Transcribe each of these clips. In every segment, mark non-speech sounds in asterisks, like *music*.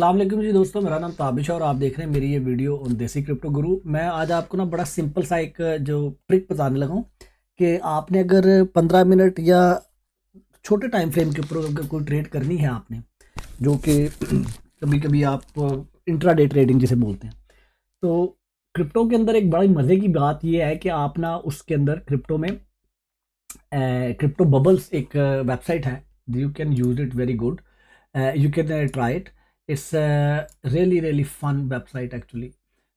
अल्लाम जी दोस्तों मेरा नाम ताबिश है और आप देख रहे हैं मेरी ये वीडियो ऑन देसी क्रिप्टो गुरु मैं आज आपको ना बड़ा सिंपल सा एक जो ट्रिक बताने लगा हूँ कि आपने अगर पंद्रह मिनट या छोटे टाइम फ्रेम के ऊपर अगर कोई ट्रेड करनी है आपने जो कि *clears throat* कभी कभी आप इंट्राडे ट्रेडिंग जिसे बोलते हैं तो क्रिप्टो के अंदर एक बड़ी मज़े की बात यह है कि आप ना उसके अंदर क्रिप्टो में क्रिप्टो बबल्स एक वेबसाइट है you can use it very good you can try it it's a really really fun website actually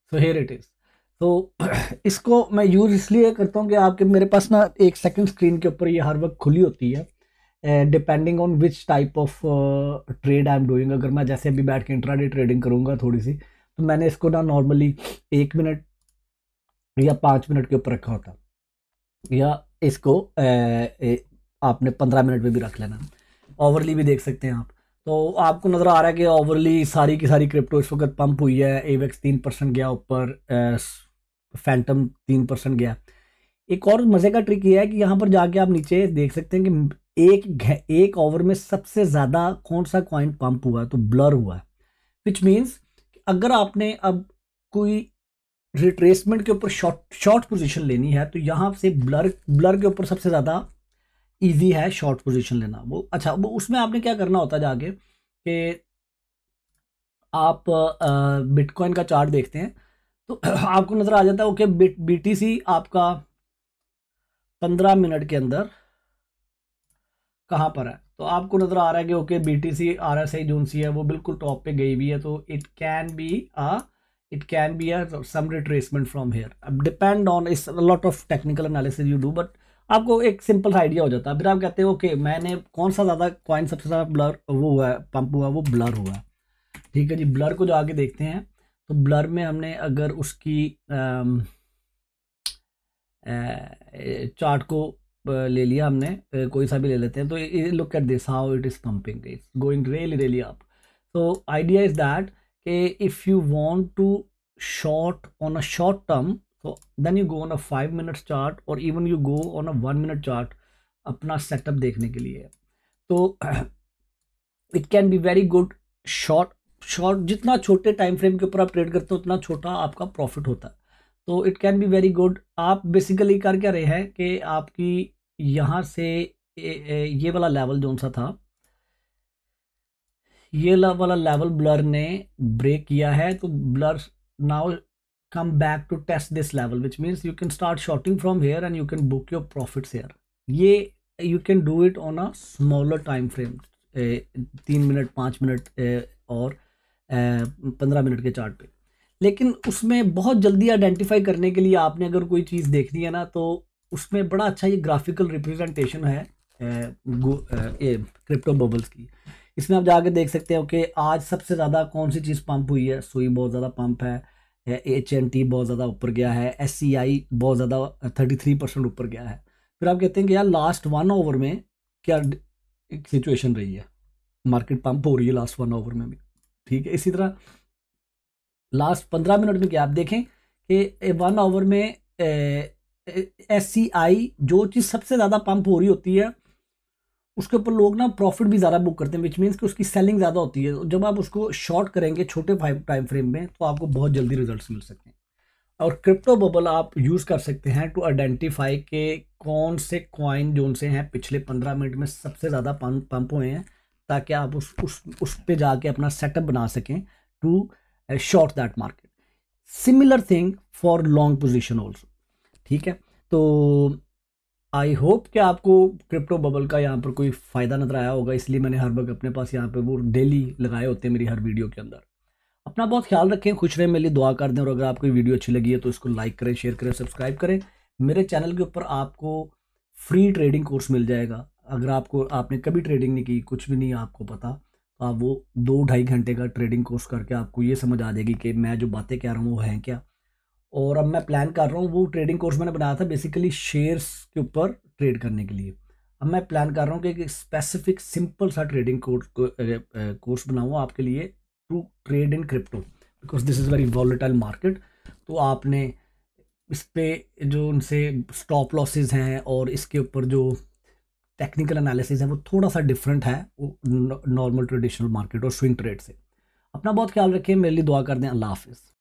so here it is तो *clears throat* इसको मैं यूज़ इसलिए करता हूँ कि आपके मेरे पास ना एक सेकंड स्क्रीन के ऊपर ये हर वक्त खुली होती है depending on which type of trade I am doing अगर मैं जैसे अभी बैठ के इंट्राडे ट्रेडिंग करूँगा थोड़ी सी तो मैंने इसको ना नॉर्मली एक मिनट या पाँच मिनट के ऊपर रखा होता या इसको ए, uh, ए, आपने पंद्रह मिनट में भी रख लेना ओवरली भी देख सकते हैं आप तो आपको नज़र आ रहा है कि ओवरली सारी की सारी क्रिप्टो इस वक्त पंप हुई है एवेक्स तीन परसेंट गया ऊपर फैंटम तीन परसेंट गया एक और मज़े का ट्रिक ये है कि यहाँ पर जाके आप नीचे देख सकते हैं कि एक एक ओवर में सबसे ज़्यादा कौन सा कॉइन पंप हुआ है तो ब्लर हुआ है विच मीन्स अगर आपने अब कोई रिट्रेसमेंट के ऊपर शॉर्ट शॉर्ट पोजिशन लेनी है तो यहाँ से ब्लर ब्लर के ऊपर सबसे ज़्यादा ईजी है शॉर्ट पोजिशन लेना वो अच्छा वो उसमें आपने क्या करना होता है जाके कि आप बिटकॉइन का चार्ट देखते हैं तो *clears throat* आपको नज़र आ जाता है ओके बिट बीटीसी आपका पंद्रह मिनट के अंदर कहाँ पर है तो आपको नज़र आ रहा है कि okay B T C R S I zone सी है वो बिल्कुल टॉप पे गई हुई है तो it can be uh it can be some retracement from here अब डिपेंड ऑन इस lot of technical analysis you do but आपको एक सिंपल सा आइडिया हो जाता है फिर आप कहते हो ओके मैंने कौन सा ज़्यादा कॉइन सबसे ज़्यादा ब्लर वो हुआ है पंप हुआ वो ब्लर हुआ है ठीक है जी ब्लर को जो आगे देखते हैं तो ब्लर में हमने अगर उसकी चार्ट को ले लिया हमने कोई सा भी ले लेते हैं तो look at this how it is pumping it's going really really up so idea is that कि if you want to short on a short term तो then you go on a five minutes chart और even you go on a one minute chart अपना setup देखने के लिए तो it can be very good short short जितना छोटे time frame के ऊपर आप ट्रेड करते हो उतना छोटा आपका प्रॉफिट होता है तो it can be very good आप बेसिकली कर क्या रहे हैं कि आपकी यहाँ से ये वाला लेवल जो सा था ये वाला लेवल ब्लर ने ब्रेक किया है तो blur now come back to test this level which means you can start shorting from here and you can book your profits here ye you can do it on a smaller time frame a 3 minute 5 minute or 15 minute ke chart pe लेकिन उसमें बहुत जल्दी identify करने के लिए आपने अगर कोई चीज़ देखनी है ना तो उसमें बड़ा अच्छा ये ग्राफिकल रिप्रेजेंटेशन है क्रिप्टो बबल्स की इसमें आप जाके देख सकते हो कि आज सबसे ज़्यादा कौन सी चीज़ पंप हुई है सुई बहुत ज़्यादा पंप है एच एन टी बहुत ज़्यादा ऊपर गया है एस सी आई बहुत ज़्यादा थर्टी थ्री परसेंट ऊपर गया है फिर आप कहते हैं कि यार लास्ट वन ओवर में क्या सिचुएशन रही है मार्केट पंप हो रही है लास्ट वन ओवर में भी ठीक है इसी तरह लास्ट पंद्रह मिनट में क्या आप देखें कि वन ओवर में एस सी आई जो चीज़ सबसे ज़्यादा पंप हो रही होती है उसके ऊपर लोग ना प्रॉफिट भी ज़्यादा बुक करते हैं विच मीन्स कि उसकी सेलिंग ज़्यादा होती है जब आप उसको शॉर्ट करेंगे छोटे टाइम फ्रेम में तो आपको बहुत जल्दी रिजल्ट मिल सकते हैं और क्रिप्टो बबल आप यूज़ कर सकते हैं टू आइडेंटिफाई के कौन से कॉइन जो उनसे हैं पिछले पंद्रह मिनट में सबसे ज़्यादा पंप हुए हैं ताकि आप उस उस उस पर जाके अपना सेटअप बना सकें to short that market similar thing for long position also ठीक है तो आई होप कि आपको क्रिप्टो बबल का यहाँ पर कोई फ़ायदा नजर आया होगा इसलिए मैंने हर वक्त अपने पास यहाँ पर वो डेली लगाए होते हैं मेरी हर वीडियो के अंदर अपना बहुत ख्याल रखें खुश रहें मेरे लिए दुआ कर दें और अगर आपको वीडियो अच्छी लगी है तो इसको लाइक करें शेयर करें सब्सक्राइब करें मेरे चैनल के ऊपर आपको फ्री ट्रेडिंग कोर्स मिल जाएगा अगर आपको आपने कभी ट्रेडिंग नहीं की कुछ भी नहीं आपको पता तो आप वो दो ढाई घंटे का ट्रेडिंग कोर्स करके आपको ये समझ आ जाएगी कि मैं जो बातें कह रहा हूँ वो हैं क्या और अब मैं प्लान कर रहा हूँ वो ट्रेडिंग कोर्स मैंने बनाया था बेसिकली शेयर्स के ऊपर ट्रेड करने के लिए अब मैं प्लान कर रहा हूँ कि एक स्पेसिफिक सिंपल सा ट्रेडिंग कोर्स कोर्स बनाऊँ आपके लिए to trade in crypto because this is very volatile market तो आपने इस पर जो उनसे स्टॉप लॉसेज हैं और इसके ऊपर जो टेक्निकल एनालिसिस है वो थोड़ा सा डिफरेंट है वो नॉर्मल ट्रेडिशनल मार्केट और स्विंग ट्रेड से अपना बहुत ख्याल रखिए मेरे लिए दुआ कर दें अल्लाह हाफिज़